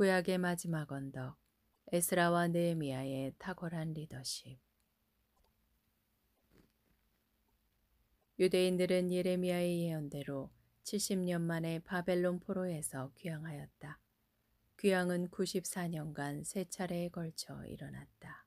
구약의 마지막 언덕 에스라와 네헤미야의 탁월한 리더십 유대인들은 예레미야의 예언대로 70년 만에 바벨론 포로에서 귀향하였다. 귀향은 94년간 세 차례에 걸쳐 일어났다.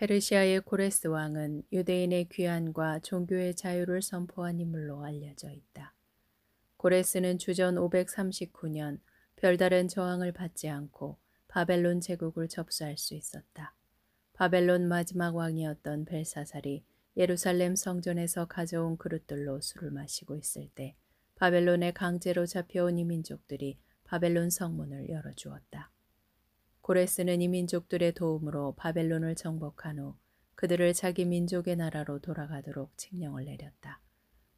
페르시아의 고레스 왕은 유대인의 귀환과 종교의 자유를 선포한 인물로 알려져 있다. 고레스는 주전 539년 별다른 저항을 받지 않고 바벨론 제국을 접수할 수 있었다. 바벨론 마지막 왕이었던 벨사살이 예루살렘 성전에서 가져온 그릇들로 술을 마시고 있을 때바벨론의 강제로 잡혀온 이민족들이 바벨론 성문을 열어주었다. 고레스는 이 민족들의 도움으로 바벨론을 정복한 후 그들을 자기 민족의 나라로 돌아가도록 칙령을 내렸다.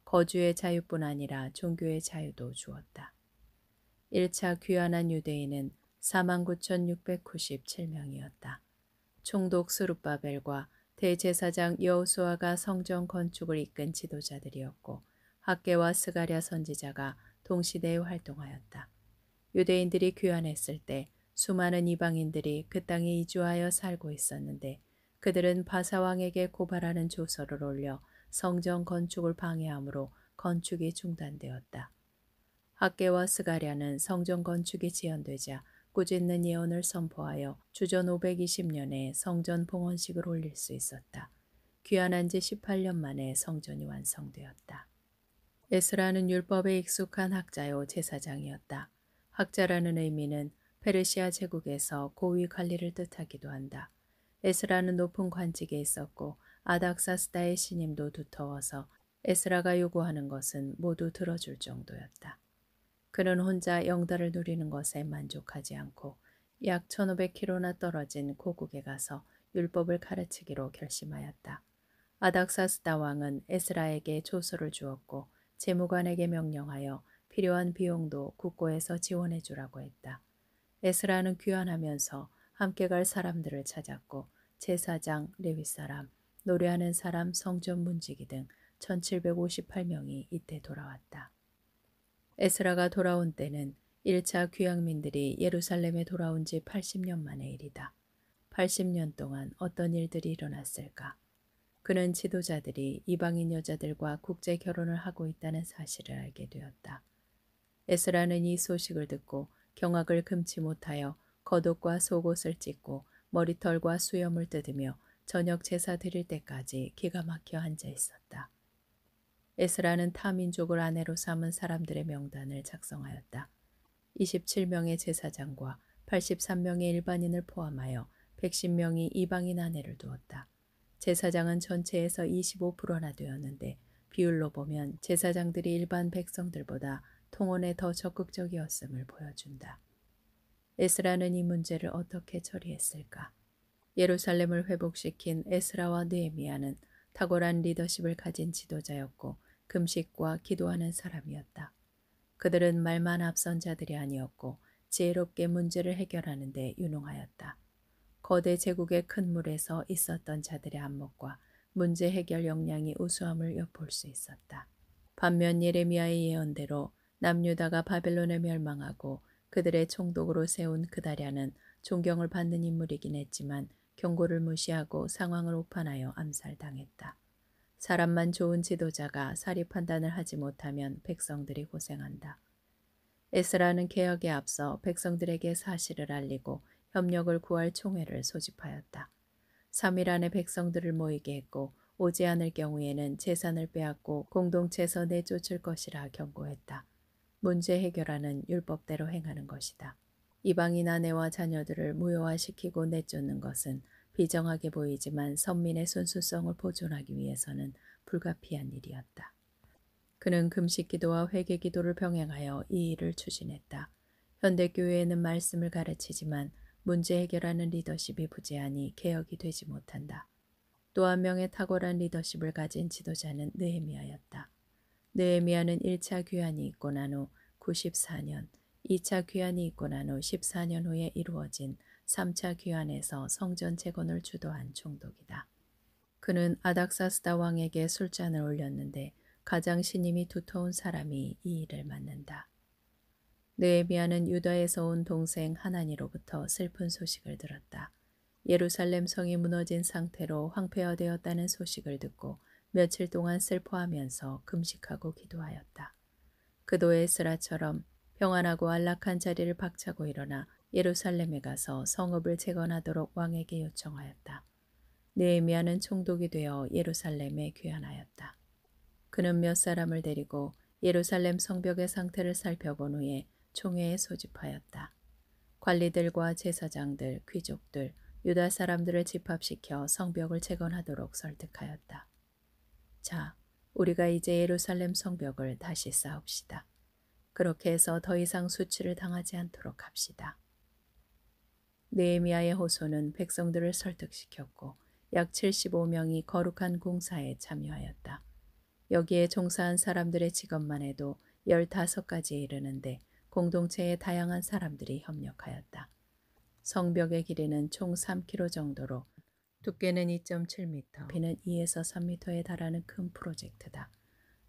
거주의 자유뿐 아니라 종교의 자유도 주었다. 1차 귀환한 유대인은 49,697명이었다. 총독 스룹바벨과 대제사장 여우수아가 성전 건축을 이끈 지도자들이었고 학계와 스가랴 선지자가 동시대에 활동하였다. 유대인들이 귀환했을 때 수많은 이방인들이 그 땅에 이주하여 살고 있었는데 그들은 바사왕에게 고발하는 조서를 올려 성전 건축을 방해함으로 건축이 중단되었다. 학계와 스가랴는 성전 건축이 지연되자 꾸짖는 예언을 선포하여 주전 520년에 성전 봉헌식을 올릴 수 있었다. 귀환한 지 18년 만에 성전이 완성되었다. 에스라는 율법에 익숙한 학자요 제사장이었다. 학자라는 의미는 페르시아 제국에서 고위 관리를 뜻하기도 한다. 에스라는 높은 관직에 있었고 아닥사스다의 신임도 두터워서 에스라가 요구하는 것은 모두 들어줄 정도였다. 그는 혼자 영달을 누리는 것에 만족하지 않고 약 1500km나 떨어진 고국에 가서 율법을 가르치기로 결심하였다. 아닥사스다 왕은 에스라에게 조서를 주었고 재무관에게 명령하여 필요한 비용도 국고에서 지원해 주라고 했다. 에스라는 귀환하면서 함께 갈 사람들을 찾았고 제사장, 레위 사람, 노래하는 사람, 성전 문지기 등 1758명이 이때 돌아왔다. 에스라가 돌아온 때는 1차 귀향민들이 예루살렘에 돌아온 지 80년 만의 일이다. 80년 동안 어떤 일들이 일어났을까? 그는 지도자들이 이방인 여자들과 국제 결혼을 하고 있다는 사실을 알게 되었다. 에스라는 이 소식을 듣고 경악을 금치 못하여 겉옷과 속옷을 찢고 머리털과 수염을 뜯으며 저녁 제사 드릴 때까지 기가 막혀 앉아 있었다. 에스라는 타민족을 아내로 삼은 사람들의 명단을 작성하였다. 27명의 제사장과 83명의 일반인을 포함하여 110명이 이방인 아내를 두었다. 제사장은 전체에서 25%나 되었는데 비율로 보면 제사장들이 일반 백성들보다 통원에 더 적극적이었음을 보여준다. 에스라는 이 문제를 어떻게 처리했을까? 예루살렘을 회복시킨 에스라와 느에미아는 탁월한 리더십을 가진 지도자였고 금식과 기도하는 사람이었다. 그들은 말만 앞선 자들이 아니었고 지혜롭게 문제를 해결하는 데 유능하였다. 거대 제국의 큰 물에서 있었던 자들의 안목과 문제 해결 역량이 우수함을 엿볼 수 있었다. 반면 예레미야의 예언대로 남유다가 바벨론에 멸망하고 그들의 총독으로 세운 그다랴는 리 존경을 받는 인물이긴 했지만 경고를 무시하고 상황을 오판하여 암살당했다. 사람만 좋은 지도자가 사리 판단을 하지 못하면 백성들이 고생한다. 에스라는 개혁에 앞서 백성들에게 사실을 알리고 협력을 구할 총회를 소집하였다. 3일 안에 백성들을 모이게 했고 오지 않을 경우에는 재산을 빼앗고 공동체에서 내쫓을 것이라 경고했다. 문제 해결하는 율법대로 행하는 것이다. 이방인 아내와 자녀들을 무효화시키고 내쫓는 것은 비정하게 보이지만 선민의 순수성을 보존하기 위해서는 불가피한 일이었다. 그는 금식 기도와 회개 기도를 병행하여 이 일을 추진했다. 현대교회에는 말씀을 가르치지만 문제 해결하는 리더십이 부재하니 개혁이 되지 못한다. 또 한 명의 탁월한 리더십을 가진 지도자는 느헤미아였다 느에미야는 1차 귀환이 있고 난 후 94년, 2차 귀환이 있고 난 후 14년 후에 이루어진 3차 귀환에서 성전 재건을 주도한 총독이다. 그는 아닥사스다 왕에게 술잔을 올렸는데 가장 신임이 두터운 사람이 이 일을 맡는다. 느에미야는 유다에서 온 동생 하나니로부터 슬픈 소식을 들었다. 예루살렘 성이 무너진 상태로 황폐화되었다는 소식을 듣고 며칠 동안 슬퍼하면서 금식하고 기도하였다. 그도에 스라처럼 평안하고 안락한 자리를 박차고 일어나 예루살렘에 가서 성읍을 재건하도록 왕에게 요청하였다. 느헤미야는 총독이 되어 예루살렘에 귀환하였다. 그는 몇 사람을 데리고 예루살렘 성벽의 상태를 살펴본 후에 총회에 소집하였다. 관리들과 제사장들, 귀족들, 유다 사람들을 집합시켜 성벽을 재건하도록 설득하였다. 자, 우리가 이제 예루살렘 성벽을 다시 쌓읍시다. 그렇게 해서 더 이상 수치를 당하지 않도록 합시다. 느헤미야의 호소는 백성들을 설득시켰고 약 75명이 거룩한 공사에 참여하였다. 여기에 종사한 사람들의 직업만 해도 15가지에 이르는데 공동체의 다양한 사람들이 협력하였다. 성벽의 길이는 총 3km 정도로 두께는 2.7m, 비는 2에서 3m에 달하는 큰 프로젝트다.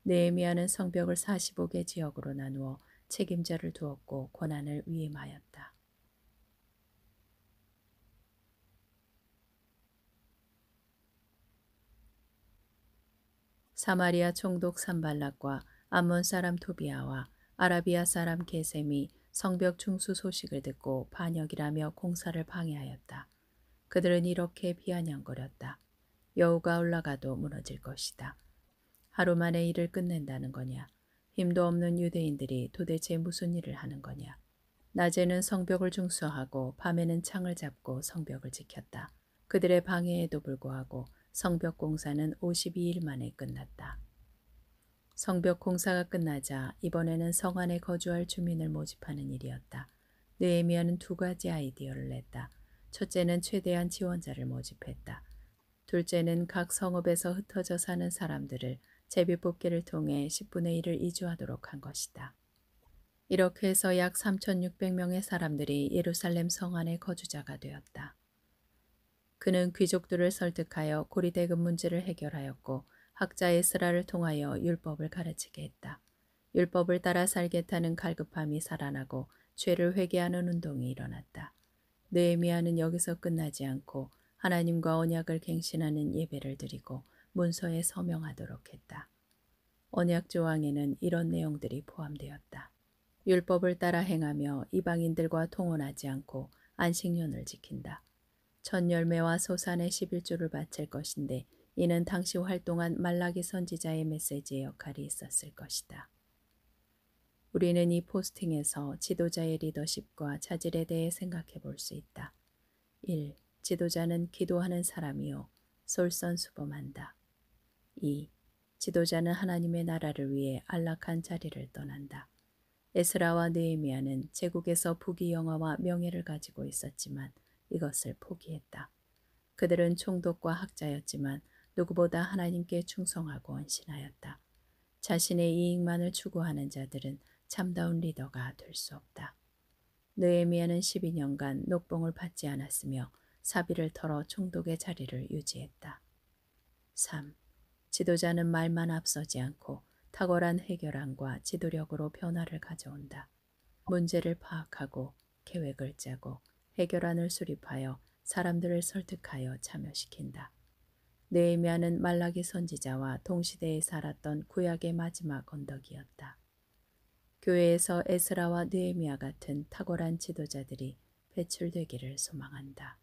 네에미아는 성벽을 45개 지역으로 나누어 책임자를 두었고 권한을 위임하였다. 사마리아 총독 산발락과 암몬 사람 토비아와 아라비아 사람 게셈이 성벽 중수 소식을 듣고 반역이라며 공사를 방해하였다. 그들은 이렇게 비아냥거렸다. 여우가 올라가도 무너질 것이다. 하루 만에 일을 끝낸다는 거냐. 힘도 없는 유대인들이 도대체 무슨 일을 하는 거냐. 낮에는 성벽을 중수하고 밤에는 창을 잡고 성벽을 지켰다. 그들의 방해에도 불구하고 성벽 공사는 52일 만에 끝났다. 성벽 공사가 끝나자 이번에는 성 안에 거주할 주민을 모집하는 일이었다. 느에미아는 두 가지 아이디어를 냈다. 첫째는 최대한 지원자를 모집했다. 둘째는 각 성읍에서 흩어져 사는 사람들을 제비뽑기를 통해 10분의 1을 이주하도록 한 것이다. 이렇게 해서 약 3,600명의 사람들이 예루살렘 성안의 거주자가 되었다. 그는 귀족들을 설득하여 고리대 금문제를 해결하였고 학자 에스라를 통하여 율법을 가르치게 했다. 율법을 따라 살겠다는 갈급함이 살아나고 죄를 회개하는 운동이 일어났다. 느헤미야는 여기서 끝나지 않고 하나님과 언약을 갱신하는 예배를 드리고 문서에 서명하도록 했다. 언약 조항에는 이런 내용들이 포함되었다. 율법을 따라 행하며 이방인들과 통혼하지 않고 안식년을 지킨다. 첫 열매와 소산의 11조를 바칠 것인데 이는 당시 활동한 말라기 선지자의 메시지의 역할이 있었을 것이다. 우리는 이 포스팅에서 지도자의 리더십과 자질에 대해 생각해 볼 수 있다. 1. 지도자는 기도하는 사람이요. 솔선수범한다. 2. 지도자는 하나님의 나라를 위해 안락한 자리를 떠난다. 에스라와 느헤미야는 제국에서 부귀 영화와 명예를 가지고 있었지만 이것을 포기했다. 그들은 총독과 학자였지만 누구보다 하나님께 충성하고 헌신하였다. 자신의 이익만을 추구하는 자들은 참다운 리더가 될 수 없다. 느에미아는 12년간 녹봉을 받지 않았으며 사비를 털어 총독의 자리를 유지했다. 3. 지도자는 말만 앞서지 않고 탁월한 해결안과 지도력으로 변화를 가져온다. 문제를 파악하고 계획을 짜고 해결안을 수립하여 사람들을 설득하여 참여시킨다. 느헤미야는 말라기 선지자와 동시대에 살았던 구약의 마지막 언덕이었다. 교회에서 에스라와 느헤미아 같은 탁월한 지도자들이 배출되기를 소망한다.